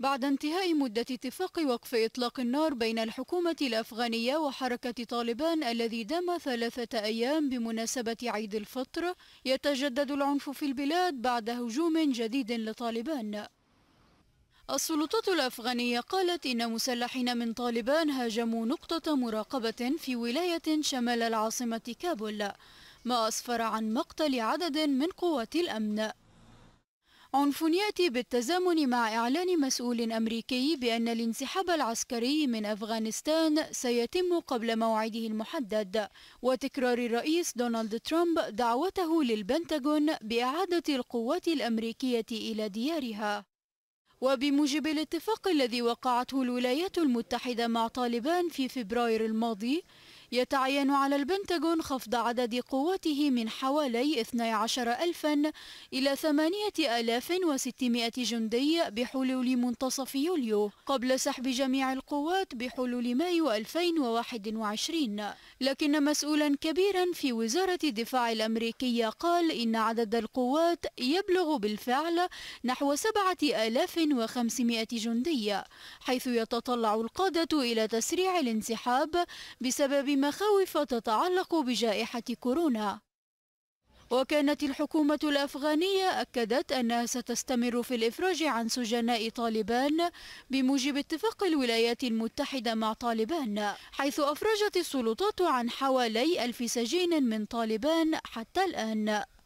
بعد انتهاء مدة اتفاق وقف إطلاق النار بين الحكومة الأفغانية وحركة طالبان الذي دام ثلاثة أيام بمناسبة عيد الفطر يتجدد العنف في البلاد بعد هجوم جديد لطالبان السلطات الأفغانية قالت إن مسلحين من طالبان هاجموا نقطة مراقبة في ولاية شمال العاصمة كابول ما أسفر عن مقتل عدد من قوات الأمن يأتي بالتزامن مع إعلان مسؤول أمريكي بأن الانسحاب العسكري من أفغانستان سيتم قبل موعده المحدد وتكرار الرئيس دونالد ترامب دعوته للبنتاغون بإعادة القوات الأمريكية إلى ديارها وبموجب الاتفاق الذي وقعته الولايات المتحدة مع طالبان في فبراير الماضي يتعين على البنتاغون خفض عدد قواته من حوالي 12000 إلى 8600 جندي بحلول منتصف يوليو قبل سحب جميع القوات بحلول مايو 2021 لكن مسؤولا كبيرا في وزارة الدفاع الأمريكية قال إن عدد القوات يبلغ بالفعل نحو 7500 جندي حيث يتطلع القادة إلى تسريع الانسحاب بسبب مخاوف تتعلق بجائحة كورونا وكانت الحكومة الأفغانية أكدت أنها ستستمر في الإفراج عن سجناء طالبان بموجب اتفاق الولايات المتحدة مع طالبان حيث أفرجت السلطات عن حوالي ألف سجين من طالبان حتى الآن